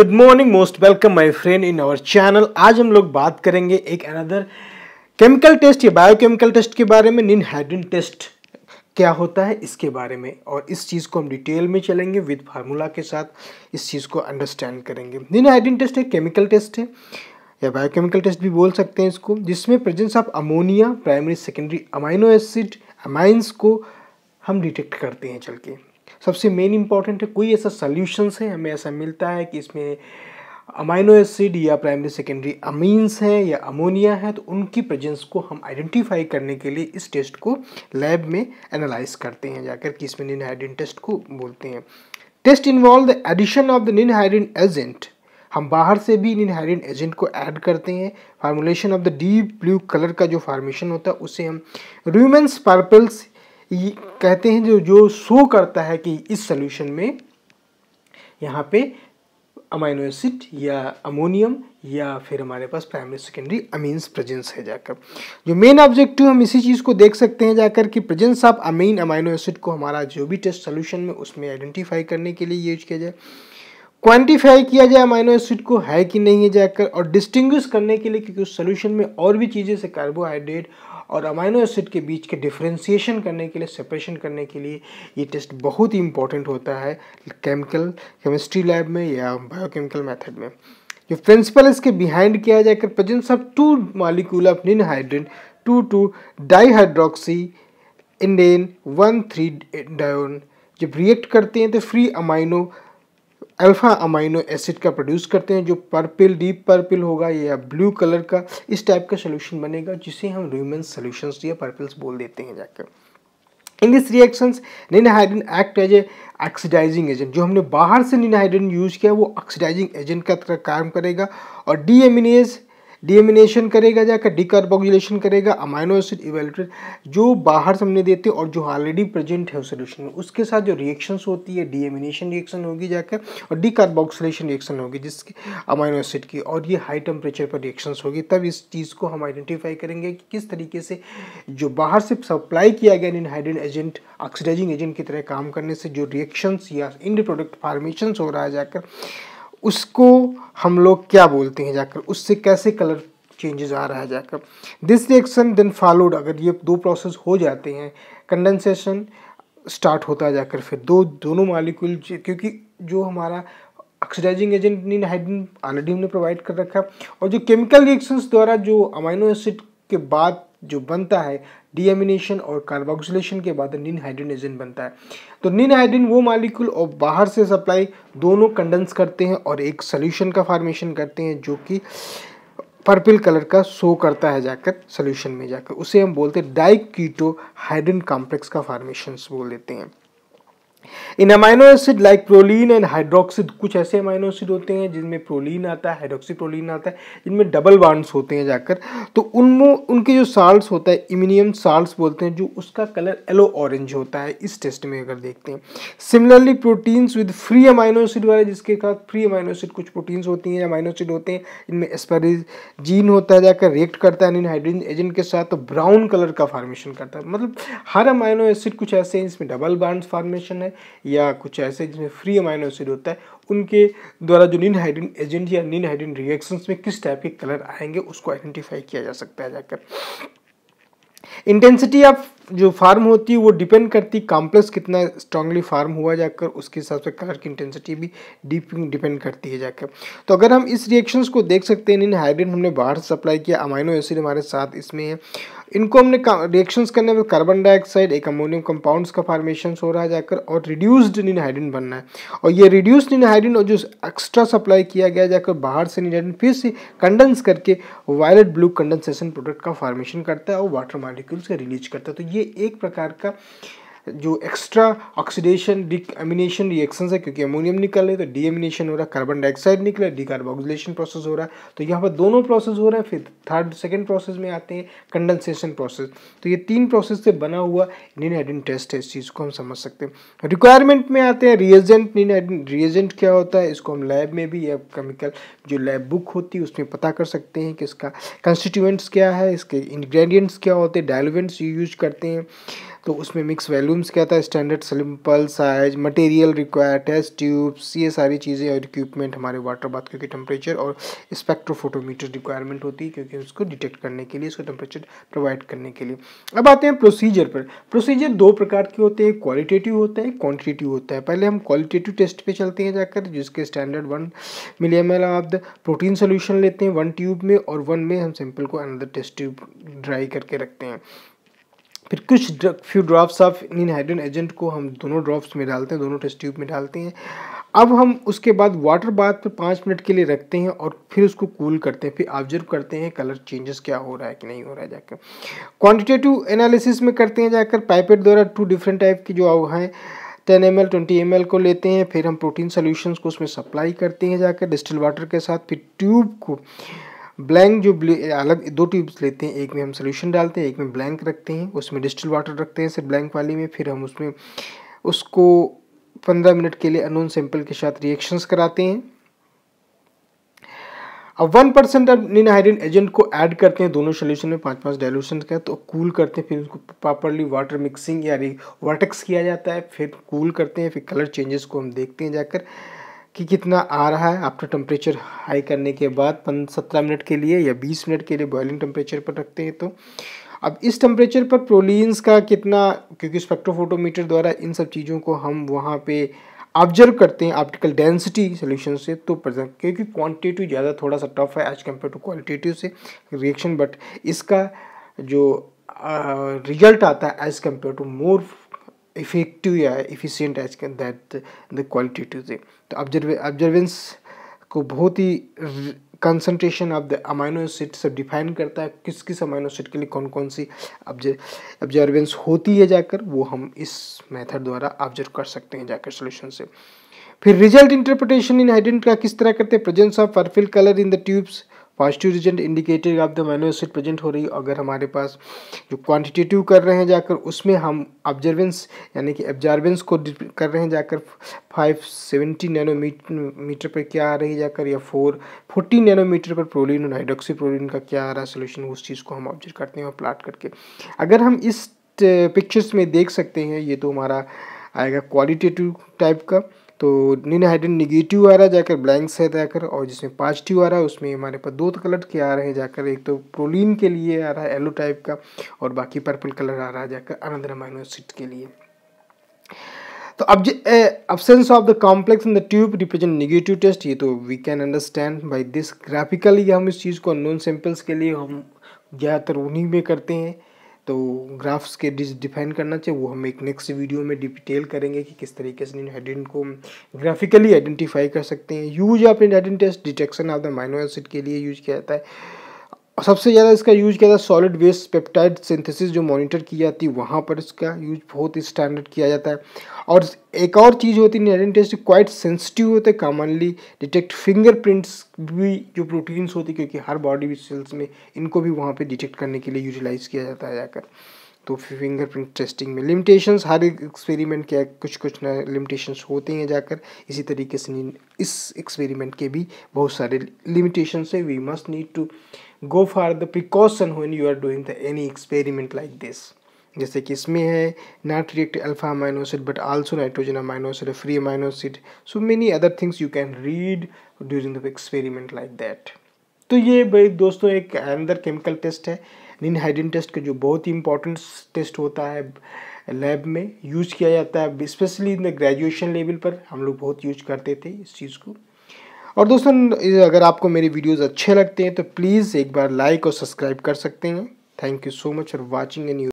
good morning most welcome my friend in our channel आज हम लोग बात करेंगे एक अनदर केमिकल टेस्ट या बायोकेमिकल टेस्ट के बारे में निन हाइड्रिन टेस्ट क्या होता है इसके बारे में और इस चीज़ को हम डिटेल में चलेंगे विद फार्मूला के साथ इस चीज़ को अंडरस्टैंड करेंगे निन हाइड्रिन टेस्ट एक केमिकल टेस्ट है या बायोकेमिकल टेस्ट भी बोल सकते हैं इसको जिसमें presence of ammonia primary secondary amino acid amines को हम डिटेक्ट करते हैं चल के सबसे मेन इंपॉर्टेंट है कोई ऐसा सोल्यूशंस है हमें ऐसा मिलता है कि इसमें अमाइनो एसिड या प्राइमरी सेकेंडरी अमीन्स हैं या अमोनिया है तो उनकी प्रेजेंस को हम आइडेंटिफाई करने के लिए इस टेस्ट को लैब में एनालाइज करते हैं जाकर कि इसमें निनहाइड्रिन टेस्ट को बोलते हैं test involve the addition of the ninhydrin agent हम बाहर से भी निनहाइड्रिन एजेंट को ऐड करते हैं formulation of the deep blue colour का जो फार्मेशन होता है उसे हम रूमेंस पर्पल्स कहते हैं जो जो शो करता है कि इस सोल्यूशन में यहाँ पे अमाइनो एसिड या अमोनियम या फिर हमारे पास प्राइमरी सेकेंडरी अमीन्स प्रेजेंस है जाकर जो मेन ऑब्जेक्टिव हम इसी चीज़ को देख सकते हैं जाकर कि presence of amine amino acid को हमारा जो भी टेस्ट सोल्यूशन में उसमें आइडेंटिफाई करने के लिए यूज किया जाए क्वांटिफाई किया जाए अमाइनो एसिड को है कि नहीं है जाकर और डिस्टिंग्विश करने के लिए क्योंकि उस सोल्यूशन में और भी चीज़ें से कार्बोहाइड्रेट और अमाइनो एसिड के बीच के डिफ्रेंसीशन करने के लिए सेपरेशन करने के लिए ये टेस्ट बहुत ही इंपॉर्टेंट होता है केमिकल केमिस्ट्री लैब में या बायोकेमिकल मेथड में जो प्रिंसिपल इसके बिहाइंड किया जाए कि presence of two molecule of ninhydrin two two dihydroxy indane one three dione जब रिएक्ट करते हैं तो free amino alpha amino acid का प्रोड्यूस करते हैं जो पर्पल डीप पर्पल होगा या ब्लू कलर का इस टाइप का सोल्यूशन बनेगा जिसे हम रूमेंस सोल्यूशंस या पर्पल्स बोल देते हैं जाकर in this reactions ninhydrin act as a oxidizing agent जो हमने बाहर से निनाहाइड्रिन यूज किया वो ऑक्सीडाइजिंग एजेंट का तरह काम करेगा और डी एमिनेज डीएमिनेशन करेगा जाकर डिकार्बोक्सिलेशन करेगा अमाइनो एसिड इवेल्ट्रेट जो बाहर से हमने देते और जो ऑलरेडी प्रेजेंट है उस सोल्यूशन में उसके साथ जो रिएक्शंस होती है डीएमिनेशन रिएक्शन होगी जाकर और डिकार्बोक्सिलेशन रिएक्शन होगी जिसकी अमाइनो एसिड की और ये हाई टेम्परेचर पर रिएक्शंस होगी तब इस चीज़ को हम आइडेंटिफाई करेंगे कि किस तरीके से जो बाहर से सप्लाई किया गया ninhydrin agent oxidizing agent की तरह काम करने से जो रिएक्शंस या इंड प्रोडक्ट फार्मेशन हो रहा है जाकर उसको हम लोग क्या बोलते हैं जाकर उससे कैसे कलर चेंजेस आ रहा है जाकर दिस रिएक्शन देन फॉलोड अगर ये दो प्रोसेस हो जाते हैं कंडेंसेशन स्टार्ट होता है जाकर फिर दो दोनों मालिक्यूल क्योंकि जो हमारा oxidizing agent ninhydrin already हमने प्रोवाइड कर रखा और जो केमिकल रिएक्शंस द्वारा जो अमाइनो एसिड के बाद जो बनता है डीएमिनेशन और कार्बोक्सिलेशन के बाद निन हाइड्रोनेजन बनता है तो निन हाइड्रिन वो मालिक्यूल और बाहर से सप्लाई दोनों कंडेंस करते हैं और एक सोल्यूशन का फार्मेशन करते हैं जो कि पर्पल कलर का शो करता है जाकर सोल्यूशन में जाकर उसे हम बोलते हैं डाइक्यूटो हाइड्रिन कॉम्प्लेक्स का फार्मेशन बोल देते हैं in amino acid like proline and hydroxide कुछ ऐसे अमाइनो एसिड होते हैं जिनमें प्रोलीन आता है हाइड्रोक्सी प्रोलीन आता है जिनमें डबल बांड्स होते हैं जाकर तो उन उनके जो साल्ट होता है इमिनियम साल्ट बोलते हैं जो उसका कलर येलो ऑरेंज होता है इस टेस्ट में अगर देखते हैं similarly proteins with free amino acid वाले जिसके साथ फ्री अमाइनो एसिड कुछ प्रोटीन्स होती हैं अमाइनो एसिड होते हैं इनमें एस्पेरिजीन होता है जाकर रिएक्ट करता है हाइड्रोजन एजेंट के साथ तो ब्राउन कलर का फार्मेशन करता है मतलब हर अमाइनो एसिड कुछ ऐसे हैं जिसमें डबल बांड्स फार्मेशन है है या कुछ ऐसे जिसमें फ्री अमाइनो एसिड होता है उनके द्वारा जो निन हाइड्रीन एजेंट या निन हाइड्रीन रिएक्शंस में किस टाइप के कलर आएंगे उसको आइडेंटिफाई किया जा सकता है जाकर इंटेंसिटी ऑफ जो फार्म होती है वो डिपेंड करती कॉम्प्लेक्स कितना स्ट्रांगली फार्म हुआ जाकर उसके हिसाब से कलर की इंटेंसिटी भी डीप डिपेंड करती है जाकर तो अगर हम इस रिएक्शंस को देख सकते हैं इन हाइड्रेट हमने बाहर से सप्लाई किया अमाइनो एसिड हमारे साथ इसमें है इनको हमने रिएक्शंस करने में कार्बन डाइऑक्साइड एक अमोनियम कंपाउंड्स का फॉर्मेशन हो रहा है जाकर और रिड्यूस्ड निनहाइड्रिन बनना है और ये रिड्यूस्ड निनहाइड्रिन और जो एक्स्ट्रा सप्लाई किया गया जाकर बाहर से निनहाइड्रिन फिर से कंडेंस करके वायलेट ब्लू कंडेंसेशन प्रोडक्ट का फॉर्मेशन करता है और वाटर मॉलिक्यूल्स का रिलीज करता है तो ये ये एक प्रकार का जो एक्स्ट्रा ऑक्सीडेशन डिकमिनेशन रिएक्शन है क्योंकि अमोनियम निकल रहे तो डीएमिनेशन हो रहा है कार्बन डाइऑक्साइड निकल रहा है डिकार्बोक्सिलेशन प्रोसेस हो रहा है तो यहाँ पर दोनों प्रोसेस हो रहे हैं फिर थर्ड सेकेंड प्रोसेस में आते हैं कंडेंसेशन प्रोसेस तो ये तीन प्रोसेस से बना हुआ एडिन टेस्ट है इस चीज़ को हम समझ सकते हैं रिक्वायरमेंट में आते हैं रिएजेंट एडिन रिएजेंट क्या होता है इसको हम लैब में भी या केमिकल जो लैब बुक होती है उसमें पता कर सकते हैं कि इसका कंस्टिट्यूएंट्स क्या है इसके इंग्रेडिएंट्स क्या होते हैं डायलोवेंट्स यूज करते हैं तो उसमें मिक्स वॉल्यूम्स क्या था standard simple size material require test tubes ये सारी चीज़ें और इक्विपमेंट हमारे वाटर बाथ क्योंकि टेम्परेचर और स्पेक्ट्रोफोटोमीटर रिक्वायरमेंट होती है क्योंकि उसको डिटेक्ट करने के लिए उसको टेम्परेचर प्रोवाइड करने के लिए अब आते हैं प्रोसीजर पर प्रोसीजर दो प्रकार के होते हैं क्वालिटेटिव होता है क्वान्टिटेटिव होता है पहले हम क्वालिटेटिव टेस्ट पर चलते हैं जाकर जिसके standard one milli M L protein solution लेते हैं वन ट्यूब में और वन में हम सिंपल को अनदर टेस्ट ट्यूब ड्राई करके रखते हैं फिर कुछ few drops of ninhydrin agent को हम दोनों ड्रॉप्स में डालते हैं दोनों टेस्ट ट्यूब में डालते हैं अब हम उसके बाद वाटर बाथ पर पाँच मिनट के लिए रखते हैं और फिर उसको कूल करते हैं फिर ऑब्जर्व करते हैं कलर चेंजेस क्या हो रहा है कि नहीं हो रहा है जाकर क्वान्टिटेटिव एनालिसिस में करते हैं जाकर पाइपेट द्वारा टू डिफरेंट टाइप की जो हैं ten M L twenty M L को लेते हैं फिर हम प्रोटीन सोल्यूशन को उसमें सप्लाई करते हैं जाकर डिस्टिल वाटर के साथ फिर ट्यूब को ब्लैंक जो अलग दो ट्यूब्स लेते हैं एक में हम सोल्यूशन डालते हैं एक में ब्लैंक रखते हैं उसमें डिजिटल वाटर रखते हैं सिर्फ ब्लैंक वाली में फिर हम उसमें उसको पंद्रह मिनट के लिए अनोन सैंपल के साथ रिएक्शंस कराते हैं अब वन परसेंट अब निनहाइड्रिन एजेंट को ऐड करते हैं दोनों सोल्यूशन में पाँच पाँच डायलूशन का तो कूल करते हैं फिर उसको प्रॉपरली वाटर मिक्सिंग या वर्टेक्स किया जाता है फिर कूल करते हैं फिर कलर चेंजेस को हम देखते हैं जाकर कि कितना आ रहा है आफ्टर टेम्परेचर हाई करने के बाद पंद्रह सत्रह मिनट के लिए या बीस मिनट के लिए बॉयलिंग टेम्परेचर पर रखते हैं तो अब इस टेम्परेचर पर प्रोलिन्स का कितना क्योंकि स्पेक्ट्रोफोटोमीटर द्वारा इन सब चीज़ों को हम वहाँ पे ऑब्जर्व करते हैं ऑप्टिकल डेंसिटी सोल्यूशन से तो प्रेजेंट क्योंकि क्वान्टिटिव ज़्यादा थोड़ा सा टफ है एज कम्पेयर टू क्वालिटेटिव से रिएक्शन बट इसका जो रिजल्ट uh, आता है as compare to more effective या efficient as can that the to they तो ऑब्जर्वेंस को बहुत ही concentration of the amino acid सब डिफाइन करता है किस किस अमाइनो एसिड के लिए कौन कौन सी ऑब्जर्वेंस होती है जाकर वो हम इस मेथड द्वारा ऑब्जर्व कर सकते हैं जाकर सोल्यूशन से फिर रिजल्ट इंटरप्रिटेशन इन आइडेंट का किस तरह करते हैं presence of purple colour in the tubes positive result indicator of the amino acid present हो रही अगर हमारे पास जो क्वांटिटेटिव कर रहे हैं जाकर उसमें हम ऑब्जर्वेंस यानी कि ऑब्जर्वेंस को कर रहे हैं जाकर फाइव सेवेंटी नैनोमीटर पर क्या आ रही है जाकर या फोर फोर्टी नैनोमीटर पर प्रोलिन और हाइड्रोक्सी प्रोलिन का क्या आ रहा है सोल्यूशन उस चीज़ को हम ऑब्जर्व करते हैं और प्लाट करके अगर हम इस पिक्चर्स uh, में देख सकते हैं ये तो हमारा आएगा क्वालिटेटिव टाइप का तो निन हाइड्रेन निगेटिव आ रहा है जाकर ब्लैंक से जाकर और जिसमें पॉजिटिव आ रहा है उसमें हमारे पास दो कलर तो के आ रहे हैं जाकर एक तो प्रोलिन के लिए आ रहा है येलो टाइप का और बाकी पर्पल कलर आ रहा है जाकर अनदर अमाइनोसिट के लिए तो अब absence of the complex in the tube represent negative test ये तो we can understand by this graphically हम इस चीज़ को नॉन सैम्पल्स के लिए हम ज़्यादातर उन्हीं में करते हैं तो ग्राफ्स के डिज डिफाइन करना चाहिए वो हम एक नेक्स्ट वीडियो में डिटेल करेंगे कि किस तरीके से इन हेडिन को ग्राफिकली आइडेंटिफाई कर सकते हैं use of inheritance detection of the amino acid के लिए यूज किया जाता है और सबसे ज़्यादा इसका यूज किया जाता है सॉलिड वेस्ट पेप्टाइड सिंथेसिस जो मॉनिटर की जाती है वहाँ पर इसका यूज बहुत ही स्टैंडर्ड किया जाता है और एक और चीज़ होती है नेरिन टेस्ट क्वाइट सेंसिटिव होते हैं कॉमनली डिटेक्ट फिंगरप्रिंट्स भी जो प्रोटीन्स होती क्योंकि हर बॉडी सेल्स में इनको भी वहाँ पर डिटेक्ट करने के लिए यूटिलाइज किया जाता है जाकर तो फिंगरप्रिंट टेस्टिंग में लिमिटेशंस हर एक एक्सपेरिमेंट के कुछ कुछ लिमिटेशंस होते हैं जाकर इसी तरीके से इस एक्सपेरिमेंट के भी बहुत सारे लिमिटेशंस है we must need to go for the precaution when you are doing the any experiment like this जैसे कि इसमें है not react alpha amino acid but also nitrogen amino acid free amino acid so many other things you can read during the experiment like that तो ये भाई दोस्तों एक अंदर केमिकल टेस्ट है निन हाइड्रीन टेस्ट का जो बहुत ही इंपॉर्टेंट टेस्ट होता है लैब में यूज किया जाता है specially in the graduation level पर हम लोग बहुत यूज करते थे इस चीज़ को और दोस्तों अगर आपको मेरे वीडियोस अच्छे लगते हैं तो प्लीज़ एक बार लाइक और सब्सक्राइब कर सकते हैं thank you so much for watching N